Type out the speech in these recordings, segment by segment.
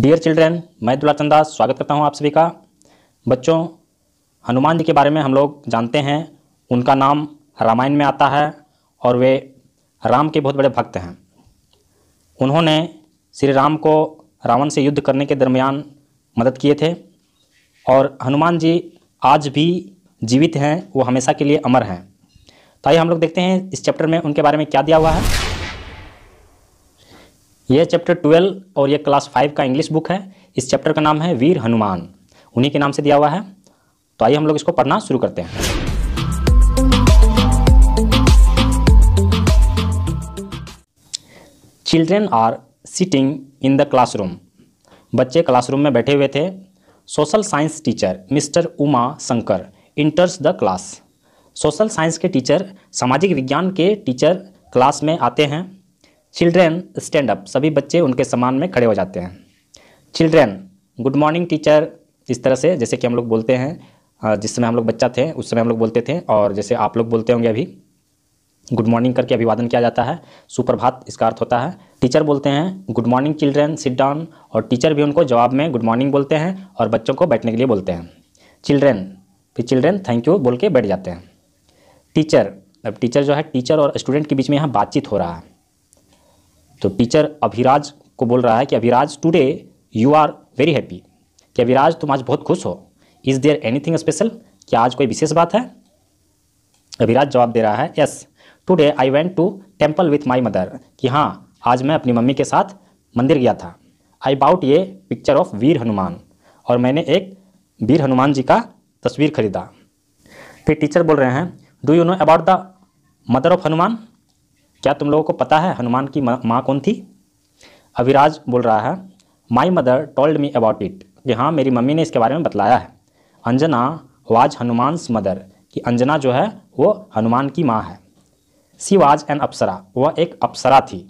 Dear children मैं दुलाचंद दास स्वागत करता हूं आप सभी का बच्चों हनुमान जी के बारे में हम लोग जानते हैं उनका नाम रामायण में आता है और वे राम के बहुत बड़े भक्त हैं उन्होंने श्री राम को रावण से युद्ध करने के दरमियान मदद किए थे और हनुमान जी आज भी जीवित हैं वो हमेशा के लिए अमर हैं तो आइए हम लोग देखते हैं इस चैप्टर में उनके बारे में क्या दिया हुआ है यह चैप्टर ट्वेल्व और यह क्लास फाइव का इंग्लिश बुक है इस चैप्टर का नाम है वीर हनुमान उन्हीं के नाम से दिया हुआ है तो आइए हम लोग इसको पढ़ना शुरू करते हैं children are sitting in the classroom बच्चे क्लासरूम में बैठे हुए थे social science teacher mister Uma Shankar enters the class social science के टीचर सामाजिक विज्ञान के टीचर क्लास में आते हैं चिल्ड्रेन स्टैंड अप सभी बच्चे उनके समान में खड़े हो जाते हैं चिल्ड्रेन गुड मॉर्निंग टीचर इस तरह से जैसे कि हम लोग बोलते हैं जिस समय हम लोग बच्चा थे उस समय हम लोग बोलते थे और जैसे आप लोग बोलते होंगे अभी गुड मॉर्निंग करके अभिवादन किया जाता है सुप्रभात इसका अर्थ होता है टीचर बोलते हैं good morning children sit down और टीचर भी उनको जवाब में गुड मॉर्निंग बोलते हैं और बच्चों को बैठने के लिए बोलते हैं चिल्ड्रेन फिर चिल्ड्रेन थैंक यू बोल के बैठ जाते हैं टीचर अब टीचर जो है टीचर और स्टूडेंट के बीच में यहाँ बातचीत हो रहा है तो टीचर अभिराज को बोल रहा है कि Abhiraj today you are very happy कि अभिराज तुम आज बहुत खुश हो इज़ देयर एनीथिंग स्पेशल क्या आज कोई विशेष बात है अभिराज जवाब दे रहा है yes today I went to temple with my mother कि हाँ आज मैं अपनी मम्मी के साथ मंदिर गया था आई बाउट ये पिक्चर ऑफ वीर हनुमान और मैंने एक वीर हनुमान जी का तस्वीर खरीदा फिर टीचर बोल रहे हैं do you know about the mother of Hanuman क्या तुम लोगों को पता है हनुमान की माँ कौन थी अविराज बोल रहा है my mother told me about it कि हाँ मेरी मम्मी ने इसके बारे में बतलाया है अंजना वाज हनुमानस मदर कि अंजना जो है वो हनुमान की माँ है सी वाज एन अप्सरा वह एक अप्सरा थी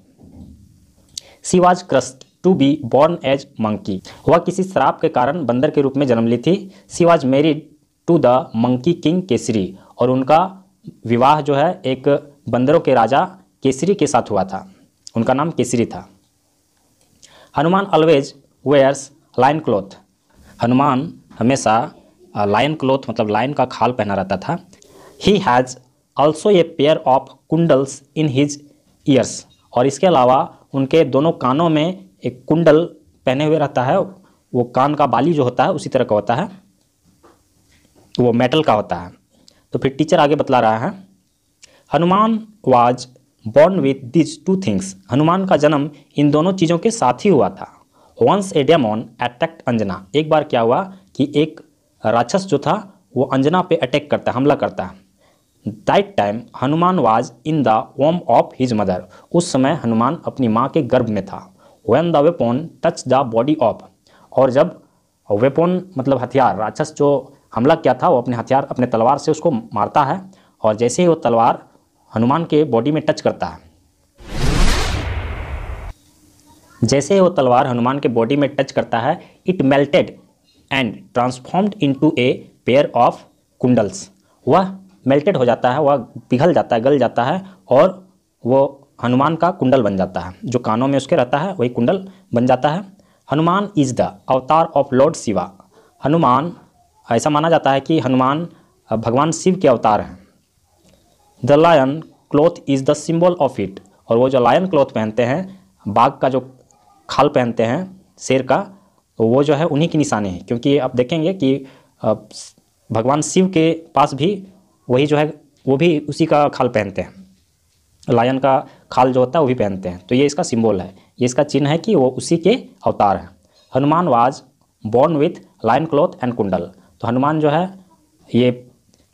she was cursed to be born as monkey वह किसी श्राप के कारण बंदर के रूप में जन्म ली थी she was married to the monkey king Kesari और उनका विवाह जो है एक बंदरों के राजा केसरी के साथ हुआ था उनका नाम केसरी था Hanuman always wears lion cloth Hanuman हमेशा लाइन क्लॉथ मतलब लाइन का खाल पहना रहता था he has also a pair of kundals in his ears और इसके अलावा उनके दोनों कानों में एक कुंडल पहने हुए रहता है वो कान का बाली जो होता है उसी तरह का होता है वो मेटल का होता है तो फिर टीचर आगे बतला रहा है Hanuman was born with these two things Hanuman का जन्म इन दोनों चीज़ों के साथ ही हुआ था once a demon attacked Anjana एक बार क्या हुआ कि एक राक्षस जो था वो अंजना पे अटैक करता है हमला करता है that time Hanuman was in the womb of his mother उस समय हनुमान अपनी माँ के गर्भ में था when the weapon touch the body of और जब वेपोन मतलब हथियार राक्षस जो हमला किया था वो अपने हथियार अपने तलवार से उसको मारता है और जैसे ही वो तलवार हनुमान के बॉडी में टच करता है जैसे ही वो तलवार हनुमान के बॉडी में टच करता है it melted and transformed into a pair of kundals वह मेल्टेड हो जाता है वह पिघल जाता है गल जाता है और वो हनुमान का कुंडल बन जाता है जो कानों में उसके रहता है वही कुंडल बन जाता है Hanuman is the avatar of lord Shiva Hanuman ऐसा माना जाता है कि हनुमान भगवान शिव के अवतार हैं the lion cloth is the symbol of it और वो जो लायन क्लॉथ पहनते हैं बाघ का जो खाल पहनते हैं शेर का वो जो है उन्हीं की निशानी है क्योंकि आप देखेंगे कि भगवान शिव के पास भी वही जो है वो भी उसी का खाल पहनते हैं लायन का खाल जो होता है वो भी पहनते हैं तो ये इसका सिंबल है ये इसका चिन्ह है कि वो उसी के अवतार हैं Hanuman was born with lion cloth and kundal तो हनुमान जो है ये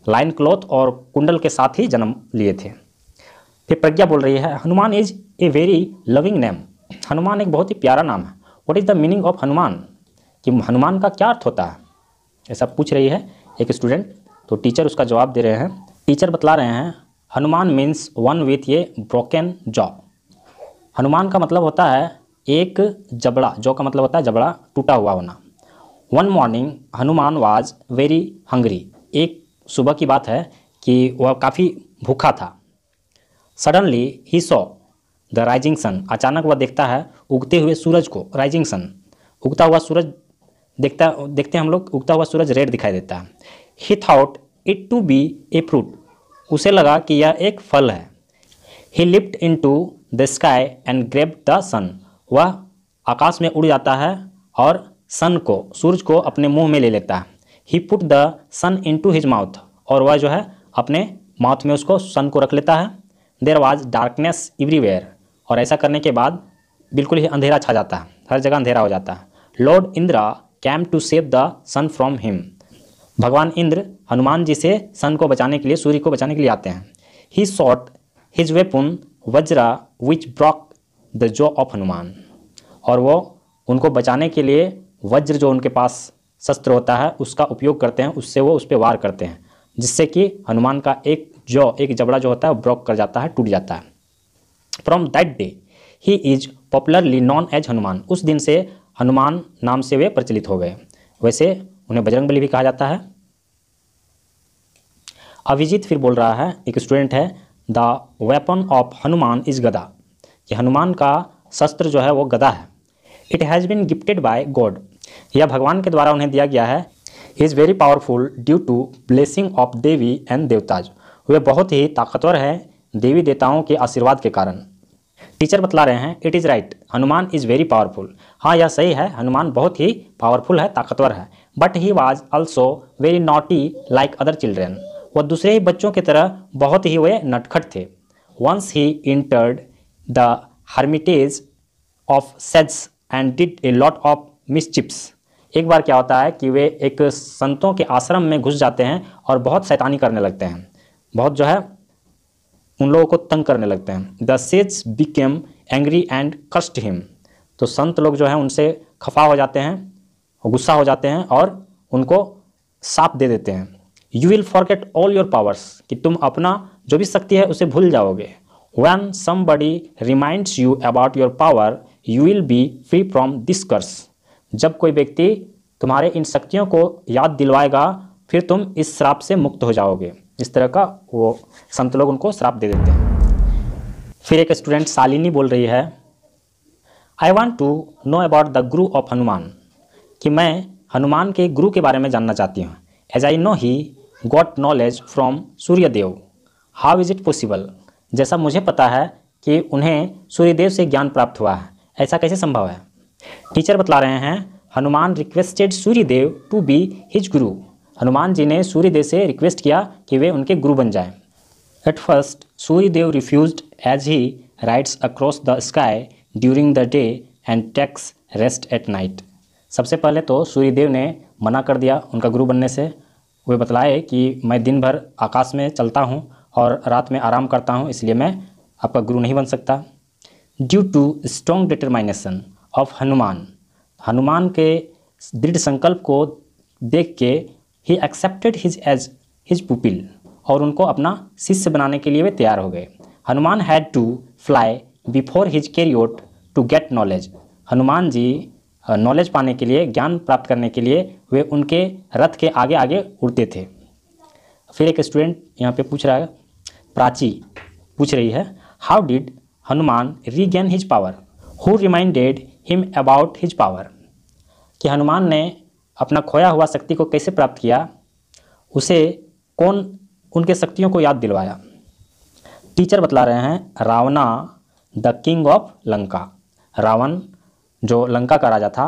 लाइन क्लॉथ और कुंडल के साथ ही जन्म लिए थे फिर प्रज्ञा बोल रही है Hanuman is a very loving name Hanuman एक बहुत ही प्यारा नाम है what is the meaning of Hanuman कि हनुमान का क्या अर्थ होता है ऐसा पूछ रही है एक स्टूडेंट तो टीचर उसका जवाब दे रहे हैं टीचर बतला रहे हैं हनुमान मीन्स वन विथ ये ब्रोकन जॉ हनुमान का मतलब होता है एक जबड़ा जॉ का मतलब होता है जबड़ा टूटा हुआ होना one morning Hanuman was very hungry एक सुबह की बात है कि वह काफ़ी भूखा था suddenly he saw the rising sun अचानक वह देखता है उगते हुए सूरज को राइजिंग सन उगता हुआ सूरज देखता देखते हम लोग उगता हुआ सूरज रेड दिखाई देता है he thought it to be a fruit उसे लगा कि यह एक फल है he lift in to the sky and grab the sun वह आकाश में उड़ जाता है और सन को सूरज को अपने मुंह में ले लेता है he put the sun into his mouth और वह जो है अपने माउथ में उसको सन को रख लेता है देर वॉज डार्कनेस एवरीवेयर और ऐसा करने के बाद बिल्कुल ही अंधेरा छा जाता है हर जगह अंधेरा हो जाता है lord Indra came to save the sun from him भगवान इंद्र हनुमान जी से सन को बचाने के लिए सूर्य को बचाने के लिए आते हैं he shot his weapon vajra which broke the jaw of Hanuman और वो उनको बचाने के लिए वज्र जो उनके पास शस्त्र होता है उसका उपयोग करते हैं उससे वो उस पर वार करते हैं जिससे कि हनुमान का एक जो एक जबड़ा जो होता है ब्रॉक कर जाता है टूट जाता है from that day he is popularly known as Hanuman उस दिन से हनुमान नाम से वे प्रचलित हो गए वैसे उन्हें बजरंग भी कहा जाता है अभिजीत फिर बोल रहा है एक स्टूडेंट है the weapon of Hanuman is gada कि हनुमान का शस्त्र जो है वो गदा है it has been gifted by god यह भगवान के द्वारा उन्हें दिया गया है he is very powerful due to blessing of devi and devatas वे बहुत ही ताकतवर हैं देवी देवताओं के आशीर्वाद के कारण टीचर बतला रहे हैं it is right Hanuman is very powerful हाँ यह सही है हनुमान बहुत ही पावरफुल है ताकतवर है but he was also very naughty like other children वह दूसरे ही बच्चों की तरह बहुत ही वे नटखट थे once he entered the hermitage of sage and did a lot of mischiefs एक बार क्या होता है कि वे एक संतों के आश्रम में घुस जाते हैं और बहुत शैतानी करने लगते हैं बहुत जो है उन लोगों को तंग करने लगते हैं the sage became angry and cursed him तो संत लोग जो है उनसे खफा हो जाते हैं गुस्सा हो जाते हैं और उनको साप दे देते हैं you will forget all your powers कि तुम अपना जो भी शक्ति है उसे भूल जाओगे when somebody reminds you about your power you will be free from this curse जब कोई व्यक्ति तुम्हारे इन शक्तियों को याद दिलवाएगा फिर तुम इस श्राप से मुक्त हो जाओगे इस तरह का वो संत लोग उनको श्राप दे देते हैं फिर एक स्टूडेंट शालिनी बोल रही है I want to know about the guru of Hanuman कि मैं हनुमान के गुरु के बारे में जानना चाहती हूँ as I know he got knowledge from Suryadev how is it possible जैसा मुझे पता है कि उन्हें सूर्यदेव से ज्ञान प्राप्त हुआ है ऐसा कैसे संभव है टीचर बता रहे हैं Hanuman requested Suryadev to be his guru Hanuman जी ने सूर्यदेव से रिक्वेस्ट किया कि वे उनके गुरु बन जाएं। At first Suryadev refuse as he rides across the sky during the day and takes rest at night सबसे पहले तो सूर्यदेव ने मना कर दिया उनका गुरु बनने से वे बतलाए कि मैं दिन भर आकाश में चलता हूँ और रात में आराम करता हूँ इसलिए मैं आपका गुरु नहीं बन सकता due to strong determination of Hanuman Hanuman के दृढ़ संकल्प को देख के he accepted his as his pupil और उनको अपना शिष्य बनाने के लिए वे तैयार हो गए Hanuman had to fly before his chariot to get knowledge Hanuman ji knowledge पाने के लिए ज्ञान प्राप्त करने के लिए वे उनके रथ के आगे आगे उड़ते थे फिर एक स्टूडेंट यहाँ पे पूछ रहा है प्राची पूछ रही है how did Hanuman regain his power who reminded him about his power कि हनुमान ने अपना खोया हुआ शक्ति को कैसे प्राप्त किया उसे कौन उनके शक्तियों को याद दिलवाया टीचर बतला रहे हैं Ravana the king of Lanka Ravana जो लंका का राजा था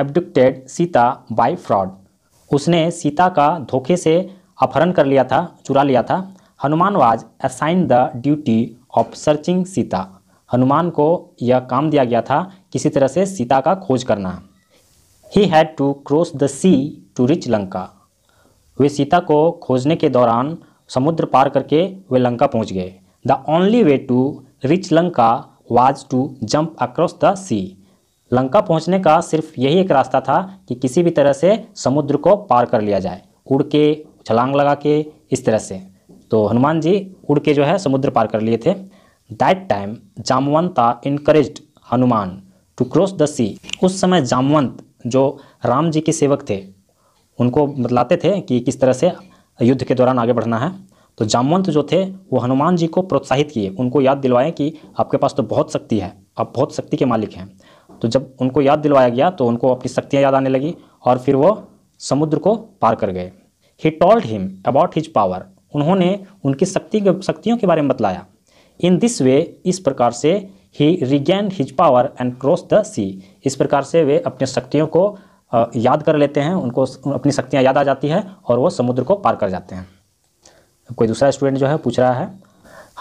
एबडिक्टेड सीता बाय फ्रॉड उसने सीता का धोखे से अपहरण कर लिया था चुरा लिया था Hanuman was assign the duty of searching Sita Hanuman को यह काम दिया गया था किसी तरह से सीता का खोज करना he had to cross the sea to reach Lanka वे सीता को खोजने के दौरान समुद्र पार करके वे लंका पहुंच गए the only way to reach Lanka was to jump across the sea Lanka पहुंचने का सिर्फ यही एक रास्ता था कि किसी भी तरह से समुद्र को पार कर लिया जाए उड़ के छलांग लगा के इस तरह से तो हनुमान जी उड़ के जो है समुद्र पार कर लिए थे that time Jamvanta encourage Hanuman to cross the sea उस समय जामवंत जो राम जी के सेवक थे उनको बतलाते थे कि किस तरह से युद्ध के दौरान आगे बढ़ना है तो जामवंत जो थे वो हनुमान जी को प्रोत्साहित किए उनको याद दिलवाएं कि आपके पास तो बहुत शक्ति है आप बहुत शक्ति के मालिक हैं तो जब उनको याद दिलवाया गया तो उनको अपनी शक्तियाँ याद आने लगी और फिर वो समुद्र को पार कर गए he told him about his power उन्होंने उनकी शक्ति शक्तियों के बारे में बतलाया इन दिस वे इस प्रकार से he regain his power and cross the sea इस प्रकार से वे अपने शक्तियों को याद कर लेते हैं उनको अपनी शक्तियाँ याद आ जाती हैं और वो समुद्र को पार कर जाते हैं कोई दूसरा स्टूडेंट जो है पूछ रहा है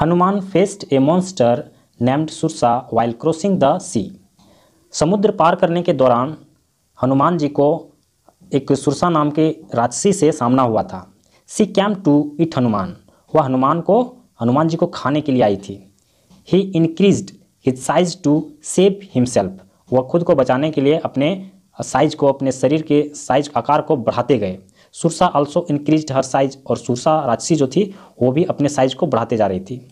Hanuman faced a monster named Sursa while crossing the sea समुद्र पार करने के दौरान हनुमान जी को एक सुरसा नाम के राजसी से सामना हुआ था she came to eat Hanuman वह हनुमान को हनुमान जी को खाने के लिए आई थी he increase his size to save himself वह खुद को बचाने के लिए अपने साइज को अपने शरीर के साइज आकार को बढ़ाते गए Sursa also increase her size और सुरसा राक्षसी जो थी वो भी अपने साइज को बढ़ाते जा रही थी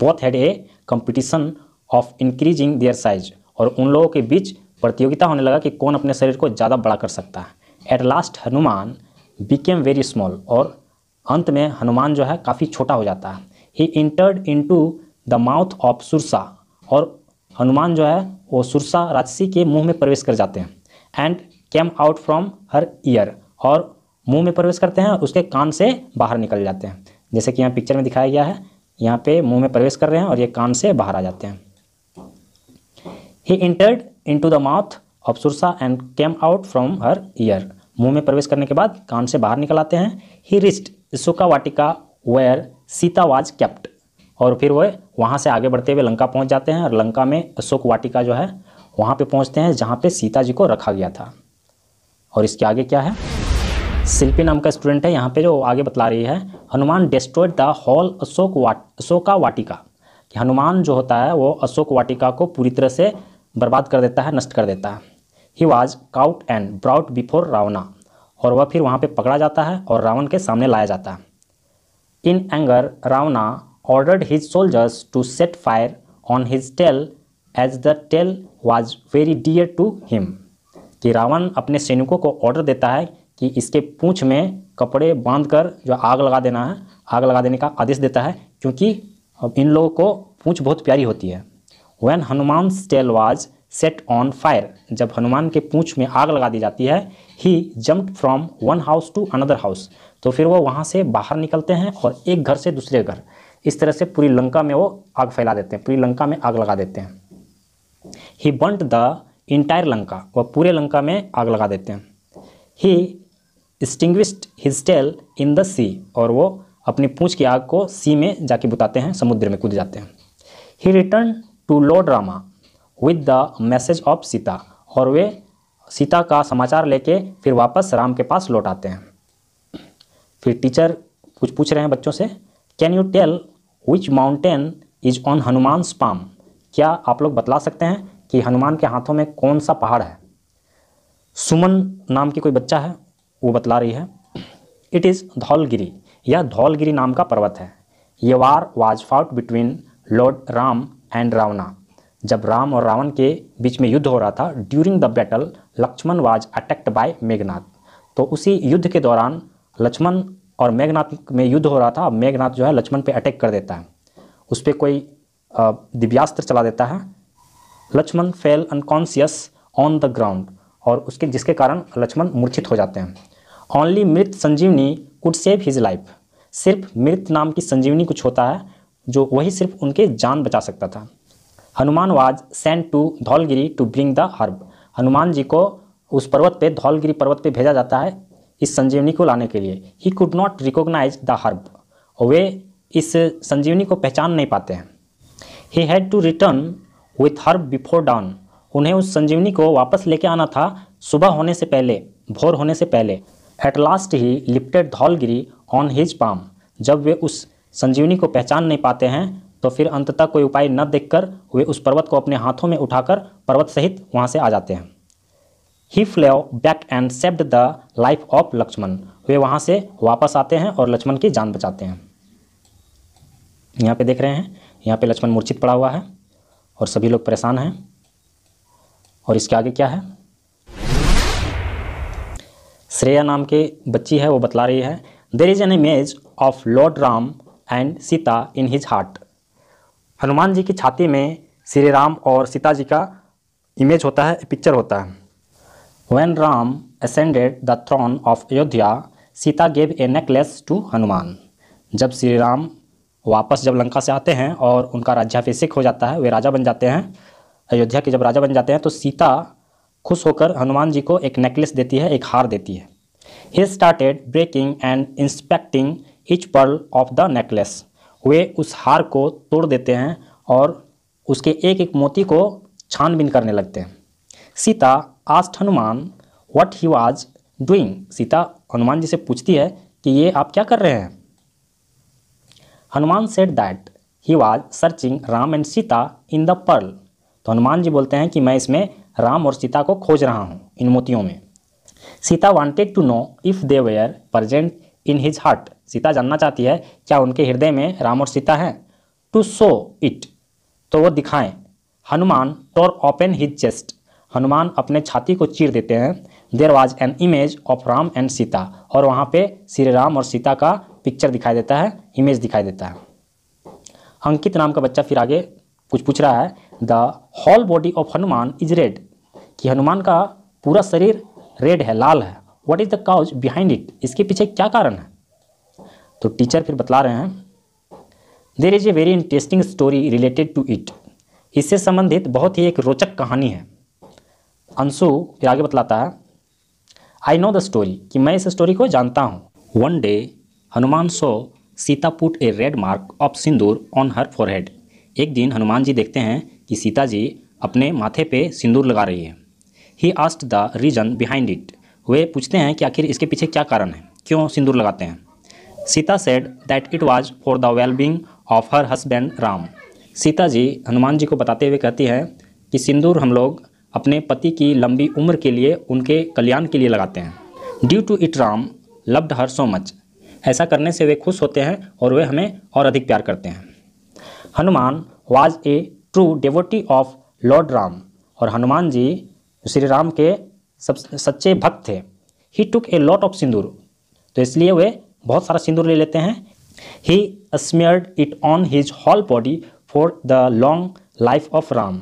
both had a competition of increasing their size और उन लोगों के बीच प्रतियोगिता होने लगा कि कौन अपने शरीर को ज़्यादा बड़ा कर सकता है at last Hanuman became very small और अंत में हनुमान जो है काफ़ी छोटा हो जाता है he entered to the mouth of Surasa और हनुमान जो है वो सुरसा राक्षसी के मुंह में प्रवेश कर जाते हैं and came out from her ear और मुंह में प्रवेश करते हैं और उसके कान से बाहर निकल जाते हैं जैसे कि यहाँ पिक्चर में दिखाया गया है यहाँ पे मुंह में प्रवेश कर रहे हैं और ये कान से बाहर आ जाते हैं he entered in to the mouth of Surasa and came out from her ear मुंह में प्रवेश करने के बाद कान से बाहर निकल आते हैं he reached Ashoka Vatika where Sita was kept और फिर वह वहाँ से आगे बढ़ते हुए लंका पहुँच जाते हैं और लंका में अशोक वाटिका जो है वहाँ पे पहुँचते हैं जहाँ पे सीता जी को रखा गया था और इसके आगे क्या है शिल्पी नाम का स्टूडेंट है यहाँ पे जो आगे बतला रही है Hanuman destroyed the whole Ashok Vat Ashoka Vatika कि हनुमान जो होता है वो अशोक वाटिका को पूरी तरह से बर्बाद कर देता है नष्ट कर देता है he was caught and brought before Ravana और वह फिर वहाँ पे पकड़ा जाता है और रावण के सामने लाया जाता है in anger Ravana ordered his soldiers to set fire on his tail as the tail was very dear to him कि रावण अपने सैनिकों को ऑर्डर देता है कि इसके पूँछ में कपड़े बांधकर जो आग लगा देना है आग लगा देने का आदेश देता है क्योंकि अब इन लोगों को पूँछ बहुत प्यारी होती है when Hanuman tail was set on fire जब हनुमान के पूँछ में आग लगा दी जाती है he jump from one house to another house तो फिर वो वहाँ से बाहर निकलते हैं और एक घर से दूसरे घर इस तरह से पूरी लंका में वो आग फैला देते हैं पूरी लंका में आग लगा देते हैं he burnt the entire Lanka वह पूरे लंका में आग लगा देते हैं he extinguished his tail in the sea और वो अपनी पूँछ की आग को सी में जाके बुताते हैं समुद्र में कूद जाते हैं he return to lord Rama with the message of Sita और वे सीता का समाचार लेके फिर वापस राम के पास लौट आते हैं फिर टीचर कुछ पूछ रहे हैं बच्चों से can you tell which mountain is on Hanuman स्पाम क्या आप लोग बतला सकते हैं कि हनुमान के हाथों में कौन सा पहाड़ है सुमन नाम की कोई बच्चा है वो बतला रही है इट इज़ धौलगिरी यह धौलगिरी नाम का पर्वत है ये war was fought between lord Ram and Ravana जब राम और रावण के बीच में युद्ध हो रहा था during the battle Lakshman was attacked by Meghnath तो उसी युद्ध के दौरान लक्ष्मण और मेघनाथ में युद्ध हो रहा था मेघनाथ जो है लक्ष्मण पे अटैक कर देता है उस पर कोई दिव्यास्त्र चला देता है Lakshman fell unconscious on the ground और उसके जिसके कारण लक्ष्मण मूर्छित हो जाते हैं only Mrit Sanjeevani could save his life सिर्फ मृत नाम की संजीवनी कुछ होता है जो वही सिर्फ उनके जान बचा सकता था Hanuman was send to Dhaulagiri to bring the herb Hanuman ji को उस पर्वत पे धौलगिरी पर्वत पे भेजा जाता है इस संजीवनी को लाने के लिए he could not recognize the herb वे इस संजीवनी को पहचान नहीं पाते हैं he had to return with herb before dawn उन्हें उस संजीवनी को वापस लेके आना था सुबह होने से पहले भोर होने से पहले at last he lifted Dhaulagiri on his palm जब वे उस संजीवनी को पहचान नहीं पाते हैं तो फिर अंततः कोई उपाय न देखकर वे उस पर्वत को अपने हाथों में उठाकर पर्वत सहित वहाँ से आ जाते हैं he flew back and saved the life of Lakshman वे वहाँ से वापस आते हैं और लक्ष्मण की जान बचाते हैं यहाँ पे देख रहे हैं यहाँ पे लक्ष्मण मूर्छित पड़ा हुआ है और सभी लोग परेशान हैं और इसके आगे क्या है श्रेया नाम की बच्ची है वो बतला रही है there is an image of lord Ram and Sita in his heart Hanuman ji की छाती में श्री राम और सीता जी का इमेज होता है पिक्चर होता है when Ram ascended the throne of Ayodhya Sita gave a necklace to Hanuman जब श्री राम वापस जब लंका से आते हैं और उनका राज्याभिषेक हो जाता है वे राजा बन जाते हैं अयोध्या के जब राजा बन जाते हैं तो सीता खुश होकर हनुमान जी को एक नेकलेस देती है एक हार देती है he started breaking and inspecting each pearl of the necklace वे उस हार को तोड़ देते हैं और उसके एक एक मोती को छानबीन करने लगते हैं Sita asked Hanuman what he was doing Sita Hanuman ji से पूछती है कि ये आप क्या कर रहे हैं Hanuman said that he was searching Ram and Sita in the pearl तो हनुमान जी बोलते हैं कि मैं इसमें राम और सीता को खोज रहा हूँ इन मोतियों में Sita wanted to know if they were present in his heart Sita जानना चाहती है क्या उनके हृदय में राम और सीता हैं टू शो इट तो वो दिखाएं Hanuman tore open his chest Hanuman अपने छाती को चीर देते हैं there was an image of Ram and Sita और वहाँ पे श्री राम और सीता का पिक्चर दिखाई देता है इमेज दिखाई देता है अंकित नाम का बच्चा फिर आगे कुछ पूछ रहा है the whole body of Hanuman is red कि हनुमान का पूरा शरीर रेड है लाल है what is the cause behind it इसके पीछे क्या कारण है तो टीचर फिर बतला रहे हैं there is a very interesting story related to it इससे संबंधित बहुत ही एक रोचक कहानी है अंशु फिर आगे बतलाता है आई नो द स्टोरी कि मैं इस स्टोरी को जानता हूँ one day Hanuman saw Sita put a red mark of sindoor on her forehead एक दिन हनुमान जी देखते हैं कि सीता जी अपने माथे पे सिंदूर लगा रही है he asked the reason behind it वे पूछते हैं कि आखिर इसके पीछे क्या कारण है क्यों सिंदूर लगाते हैं Sita said that it was for the wellbeing of her her Ram Sita ji Hanuman ji को बताते हुए कहती हैं कि सिंदूर हम लोग अपने पति की लंबी उम्र के लिए उनके कल्याण के लिए लगाते हैं due to it Ram loved her so much ऐसा करने से वे खुश होते हैं और वे हमें और अधिक प्यार करते हैं Hanuman was a true devotee of lord Ram और हनुमान जी श्री राम के सब सच्चे भक्त थे ही टुक ए लॉट ऑफ सिंदूर तो इसलिए वे बहुत सारा सिंदूर ले लेते हैं he smeared it on his whole body for the long life of Ram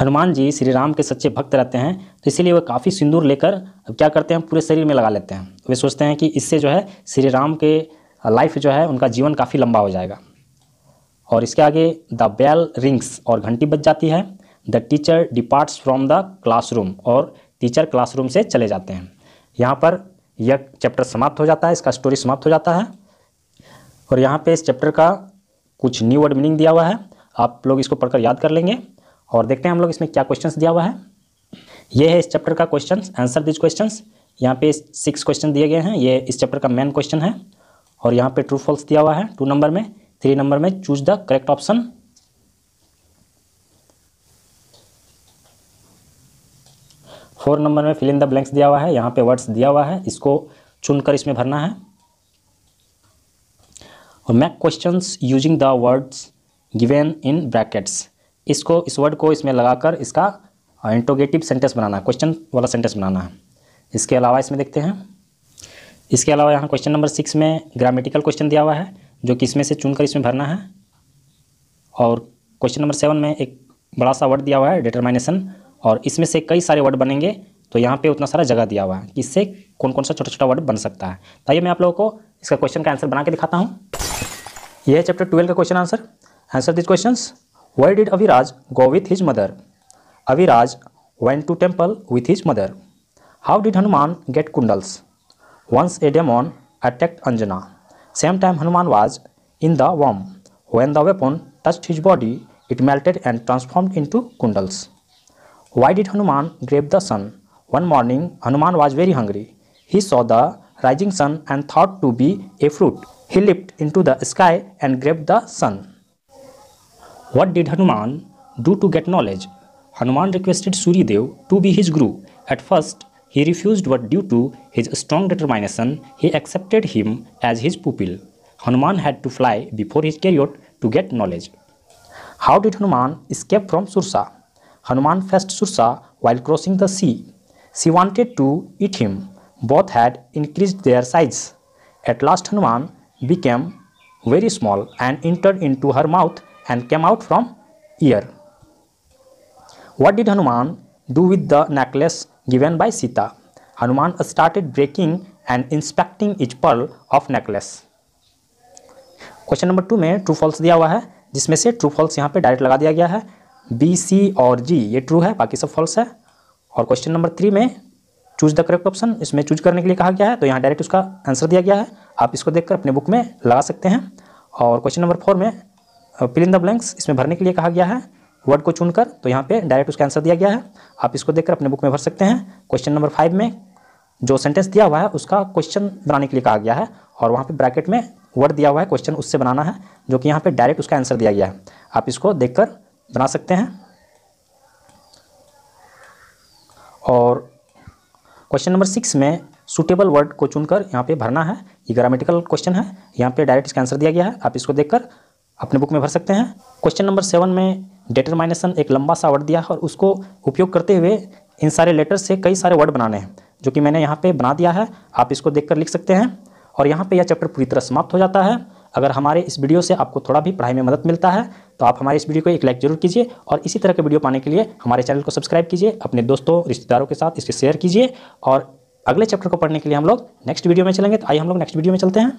Hanuman ji Shri Ram के सच्चे भक्त रहते हैं तो इसीलिए वह काफ़ी सिंदूर लेकर अब क्या करते हैं पूरे शरीर में लगा लेते हैं वे सोचते हैं कि इससे जो है श्री राम के लाइफ जो है उनका जीवन काफ़ी लंबा हो जाएगा और इसके आगे द बेल रिंग्स और घंटी बज जाती है the teacher departs from the classroom और टीचर क्लासरूम से चले जाते हैं यहाँ पर यह चैप्टर समाप्त हो जाता है इसका स्टोरी समाप्त हो जाता है और यहाँ पे इस चैप्टर का कुछ न्यू वर्ड मीनिंग दिया हुआ है आप लोग इसको पढ़कर याद कर लेंगे और देखते हैं हम लोग इसमें क्या क्वेश्चंस दिया हुआ है ये है इस चैप्टर का क्वेश्चन आंसर दिज क्वेश्चन यहाँ पे सिक्स क्वेश्चन दिए गए हैं ये इस चैप्टर का मेन क्वेश्चन है और यहाँ पे ट्रू फॉल्स दिया हुआ है टू नंबर में थ्री नंबर में choose the correct option four number में फिल इन द ब्लैंक्स दिया हुआ है यहाँ पे वर्ड्स दिया हुआ है इसको चुनकर इसमें भरना है और make question using the words given in brackets इसको इस वर्ड को इसमें लगाकर इसका इंटोगेटिव सेंटेंस बनाना क्वेश्चन वाला सेंटेंस बनाना है इसके अलावा इसमें देखते हैं इसके अलावा यहाँ क्वेश्चन नंबर सिक्स में ग्रामेटिकल क्वेश्चन दिया हुआ है जो कि इसमें से चुनकर इसमें भरना है और क्वेश्चन नंबर सेवन में एक बड़ा सा वर्ड दिया हुआ है डिटरमाइनेशन और इसमें से कई सारे वर्ड बनेंगे तो यहाँ पे उतना सारा जगह दिया हुआ है कि इससे कौन कौन सा छोटा छोटा वर्ड बन सकता है तो आइए मैं आप लोगों को इसका क्वेश्चन का आंसर बना के दिखाता हूँ यह है चैप्टर ट्वेल्व का question answer answer this question why did Aviraj go with his mother Aviraj went to temple with his mother how did Hanuman get kundals once a attacked Anjana same time Hanuman was in the womb when the weapon touch his body it melted and transformed in to kundals Why did Hanuman grab the sun? One morning, Hanuman was very hungry. He saw the rising sun and thought to be a fruit. He leaped into the sky and grabbed the sun. What did Hanuman do to get knowledge? Hanuman requested Suryadev to be his guru. At first, he refused but due to his strong determination, he accepted him as his pupil. Hanuman had to fly before his chariot to get knowledge. How did Hanuman escape from Sursa? Hanuman faced Sursa while crossing the sea. She wanted to eat him. Both had increased their size. At last Hanuman became very small and entered into her mouth and came out from ear. What did Hanuman do with the necklace given by Sita? Hanuman started breaking and inspecting each pearl of necklace. Question number two में true false दिया हुआ है जिसमें से true false यहाँ पे direct लगा दिया गया है बी सी और जी ये ट्रू है बाकी सब फॉल्स है और क्वेश्चन नंबर थ्री में चूज द करेक्ट ऑप्शन इसमें चूज करने के लिए कहा गया है तो यहाँ डायरेक्ट उसका आंसर दिया गया है आप इसको देखकर अपने बुक में लगा सकते हैं और क्वेश्चन नंबर फोर में फिल इन द ब्लैंक्स इसमें भरने के लिए कहा गया है वर्ड को चुनकर तो यहाँ पे डायरेक्ट उसका आंसर दिया गया है आप इसको देखकर अपने बुक में भर सकते हैं क्वेश्चन नंबर फाइव में जो सेंटेंस दिया हुआ है उसका क्वेश्चन बनाने के लिए कहा गया है और वहाँ पर ब्रैकेट में वर्ड दिया हुआ है क्वेश्चन उससे बनाना है जो कि यहाँ पर डायरेक्ट उसका आंसर दिया गया है आप इसको देखकर बना सकते हैं और क्वेश्चन नंबर सिक्स में सूटेबल वर्ड को चुनकर यहाँ पे भरना है ये ग्रामेटिकल क्वेश्चन है यहाँ पे डायरेक्ट इसका आंसर दिया गया है आप इसको देखकर अपने बुक में भर सकते हैं क्वेश्चन नंबर सेवन में डेटरमाइनेशन एक लंबा सा वर्ड दिया है और उसको उपयोग करते हुए इन सारे लेटर से कई सारे वर्ड बनाने हैं जो कि मैंने यहाँ पर बना दिया है आप इसको देख लिख सकते हैं और यहाँ पर यह चैप्टर पूरी तरह समाप्त हो जाता है अगर हमारे इस वीडियो से आपको थोड़ा भी पढ़ाई में मदद मिलता है तो आप हमारे इस वीडियो को एक लाइक जरूर कीजिए और इसी तरह के वीडियो पाने के लिए हमारे चैनल को सब्सक्राइब कीजिए अपने दोस्तों रिश्तेदारों के साथ इसे शेयर कीजिए और अगले चैप्टर को पढ़ने के लिए हम लोग नेक्स्ट वीडियो में चलेंगे तो आइए हम लोग नेक्स्ट वीडियो में चलते हैं